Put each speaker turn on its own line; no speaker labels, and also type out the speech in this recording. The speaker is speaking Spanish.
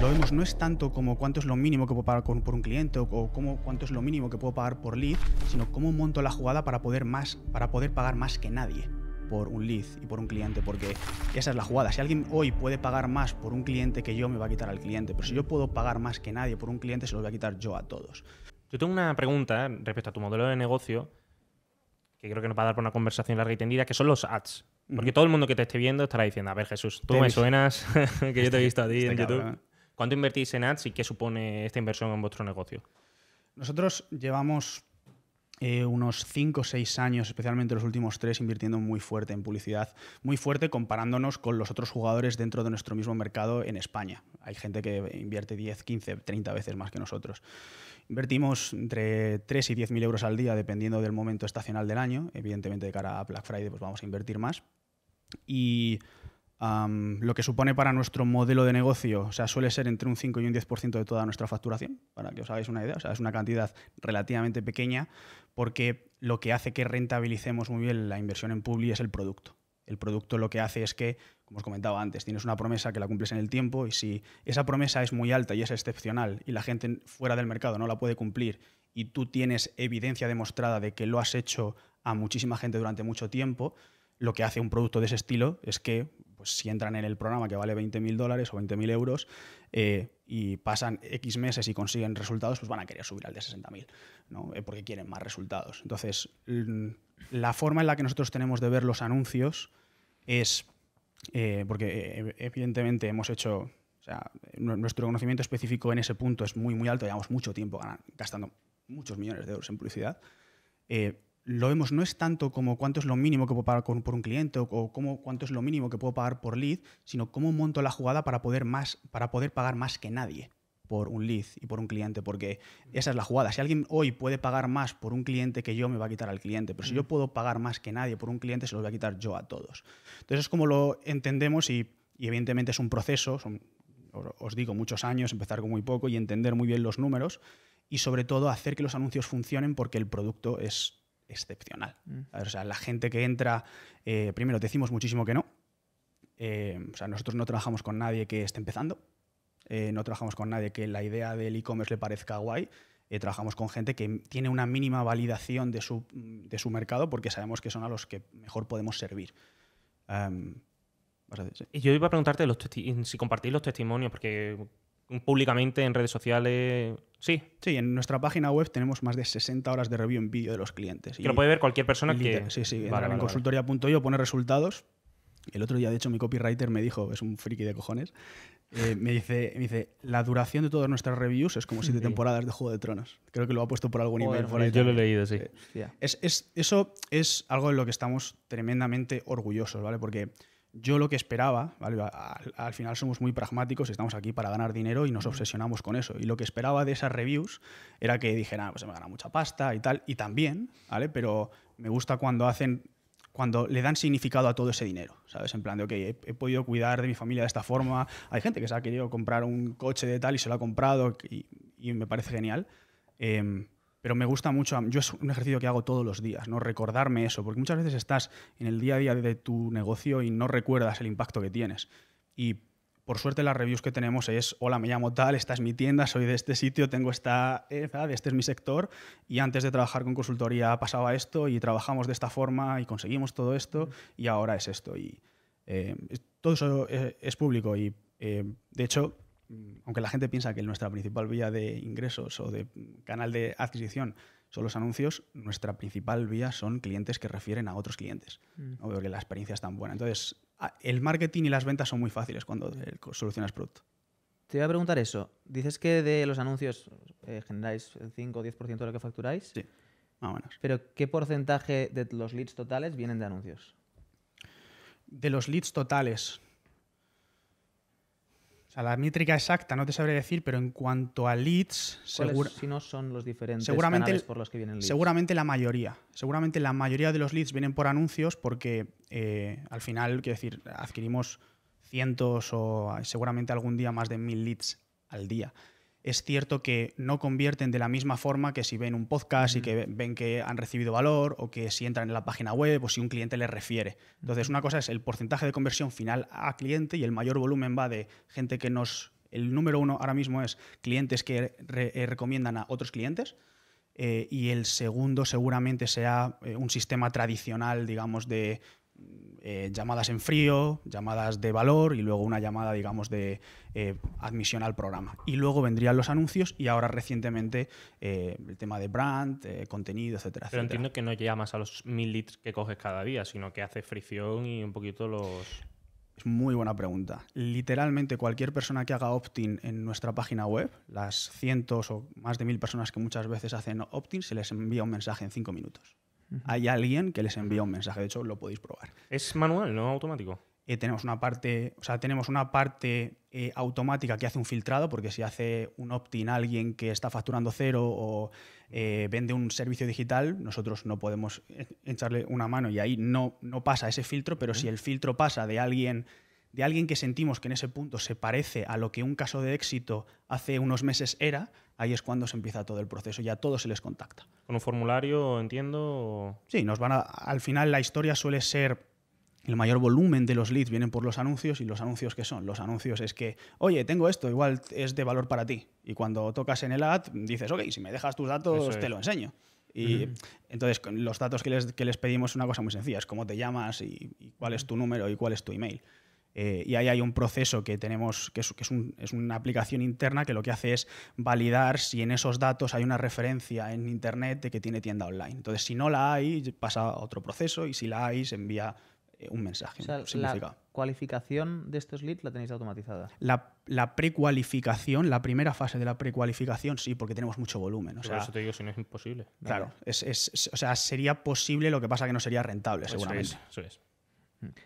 lo vemos no es tanto como cuánto es lo mínimo que puedo pagar por un cliente o, cuánto es lo mínimo que puedo pagar por lead, sino cómo monto la jugada para poder, más, para poder pagar más que nadie por un lead y por un cliente, porque esa es la jugada. Si alguien hoy puede pagar más por un cliente que yo, me va a quitar al cliente, pero si yo puedo pagar más que nadie por un cliente, se lo voy a quitar yo a todos. Yo tengo una pregunta respecto a tu modelo de negocio, que creo que nos va a dar por una conversación larga y tendida, que son los ads. Porque todo el mundo que te esté viendo estará diciendo, a ver Jesús, tú me suenas, que yo te he visto a ti este en YouTube. ¿Cuánto invertís en ads y qué supone esta inversión en vuestro negocio? Nosotros llevamos eh, unos 5 o 6 años, especialmente los últimos 3, invirtiendo muy fuerte en publicidad, muy fuerte comparándonos con los otros jugadores dentro de nuestro mismo mercado en España. Hay gente que invierte 10, 15, 30 veces más que nosotros. Invertimos entre 3 y 10 mil euros al día, dependiendo del momento estacional del año. Evidentemente, de cara a Black Friday, pues vamos a invertir más. Y lo que supone para nuestro modelo de negocio, o sea, suele ser entre un 5 y un 10% de toda nuestra facturación, para que os hagáis una idea, o sea, es una cantidad relativamente pequeña porque lo que hace que rentabilicemos muy bien la inversión en Publi es el producto. El producto lo que hace es que, como os comentaba antes, tienes una promesa que la cumples en el tiempo y si esa promesa es muy alta y es excepcional y la gente fuera del mercado no la puede cumplir y tú tienes evidencia demostrada de que lo has hecho a muchísima gente durante mucho tiempo, lo que hace un producto de ese estilo es que pues si entran en el programa que vale 20.000 dólares o 20.000 euros eh, y pasan X meses y consiguen resultados, pues van a querer subir al de 60.000, eh, porque quieren más resultados. Entonces, mm, la forma en la que nosotros tenemos de ver los anuncios es, eh, porque evidentemente hemos hecho, o sea, nuestro conocimiento específico en ese punto es muy, muy alto, llevamos mucho tiempo gastando muchos millones de euros en publicidad lo vemos no es tanto como cuánto es lo mínimo que puedo pagar por un cliente o, cuánto es lo mínimo que puedo pagar por lead, sino cómo monto la jugada para poder, más, para poder pagar más que nadie por un lead y por un cliente, porque esa es la jugada. Si alguien hoy puede pagar más por un cliente que yo, me va a quitar al cliente, pero si yo mm. puedo pagar más que nadie por un cliente, se los voy a quitar yo a todos. Entonces es como lo entendemos y, evidentemente es un proceso, os digo, muchos años, empezar con muy poco y entender muy bien los números y sobre todo hacer que los anuncios funcionen porque el producto es excepcional. Mm. O sea, la gente que entra, eh, primero, decimos muchísimo que no. Eh, o sea, nosotros no trabajamos con nadie que esté empezando. Eh, no trabajamos con nadie que la idea del e-commerce le parezca guay. trabajamos con gente que tiene una mínima validación de su, mercado porque sabemos que son a los que mejor podemos servir. y yo iba a preguntarte los si compartís los testimonios, porque públicamente en redes sociales. Sí. Sí, en nuestra página web tenemos más de 60 horas de review en vídeo de los clientes. Que y lo puede ver cualquier persona que. Sí, sí, vale, en consultoría.io, pone resultados. El otro día, de hecho, mi copywriter me dijo, es un friki de cojones, eh, me, dice, me dice, la duración de todas nuestras reviews es como siete temporadas de Juego de Tronos. Creo que lo ha puesto por algún nivel. Pues yo lo he leído, sí. Eh, es, es, eso es algo de lo que estamos tremendamente orgullosos, ¿vale? Porque yo lo que esperaba, al, final somos muy pragmáticos, estamos aquí para ganar dinero y nos obsesionamos con eso. Y lo que esperaba de esas reviews era que dijeran, ah, pues me gana mucha pasta y tal, y también, ¿vale? Pero me gusta cuando hacen cuando le dan significado a todo ese dinero, ¿sabes? En plan de, ok, he, podido cuidar de mi familia de esta forma, hay gente que se ha querido comprar un coche de tal y se lo ha comprado y, me parece genial. Em, pero me gusta mucho, yo es un ejercicio que hago todos los días, ¿no? Recordarme eso, porque muchas veces estás en el día a día de tu negocio y no recuerdas el impacto que tienes. Y por suerte las reviews que tenemos es, hola, me llamo tal, esta es mi tienda, soy de este sitio, tengo esta edad, eh, este es mi sector y antes de trabajar con consultoría pasaba esto y trabajamos de esta forma y conseguimos todo esto y ahora es esto. Y eh, todo eso eh, es, público y de hecho aunque la gente piensa que nuestra principal vía de ingresos o de canal de adquisición son los anuncios, nuestra principal vía son clientes que refieren a otros clientes, Obvio mm. que la experiencia es tan buena. Entonces, el marketing y las ventas son muy fáciles cuando eh, solucionas producto. Te iba a preguntar eso. Dices que de los anuncios eh, generáis el 5 o 10% de lo que facturáis. Sí, más o menos. Pero, ¿qué porcentaje de los leads totales vienen de anuncios? De los leads totales, a la métrica exacta no te sabré decir, pero en cuanto a leads, seguro si no son los diferentes seguramente, por los que vienen leads. Seguramente la mayoría. Seguramente la mayoría de los leads vienen por anuncios porque eh, al final, quiero decir, adquirimos cientos o seguramente algún día más de mil leads al día es cierto que no convierten de la misma forma que si ven un podcast y que mm. ven que han recibido valor o que si entran en la página web o si un cliente les refiere. Entonces, una cosa es el porcentaje de conversión final a cliente y el mayor volumen va de gente que nos... El número uno ahora mismo es clientes que eh, recomiendan a otros clientes. Eh, y el segundo seguramente sea eh, un sistema tradicional, digamos, de eh, llamadas en frío, llamadas de valor y luego una llamada, digamos, de eh, admisión al programa. Y luego vendrían los anuncios y ahora recientemente eh, el tema de brand, contenido, etcétera. Pero entiendo que no llamas a los mil leads que coges cada día, sino que haces fricción y un poquito los... Es muy buena pregunta. Literalmente cualquier persona que haga opt-in en nuestra página web, las cientos o más de mil personas que muchas veces hacen opt-in, se les envía un mensaje en cinco minutos hay alguien que les envía un mensaje. De hecho, lo podéis probar. ¿Es manual, no automático? Eh, tenemos una parte, o sea, tenemos una parte eh, automática que hace un filtrado, porque si hace un opt-in alguien que está facturando cero o eh, vende un servicio digital, nosotros no podemos e-, echarle una mano y ahí no, pasa ese filtro, pero si el filtro pasa de alguien, de alguien que sentimos que en ese punto se parece a lo que un caso de éxito hace unos meses era, ahí es cuando se empieza todo el proceso, ya a todos se les contacta. ¿Con un formulario, entiendo? Sí, nos van al final la historia suele ser el mayor volumen de los leads vienen por los anuncios y los anuncios que son. Los anuncios es que, oye, tengo esto, igual es de valor para ti. Y cuando tocas en el ad, dices, ok, si me dejas tus datos, te lo enseño. Y entonces los datos que les, pedimos es una cosa muy sencilla, es cómo te llamas y, cuál es tu número y cuál es tu email. Eh, y ahí hay un proceso que tenemos, que, es, una aplicación interna que lo que hace es validar si en esos datos hay una referencia en Internet de que tiene tienda online. Entonces, si no la hay, pasa a otro proceso y si la hay, se envía eh, un mensaje. La cualificación de estos leads la tenéis automatizada. La, la precualificación, la primera fase de la precualificación, sí, porque tenemos mucho volumen. O eso te digo, si no es imposible. Claro, o sea, sería posible, lo que pasa que no sería rentable, seguramente. Eso es. Mm.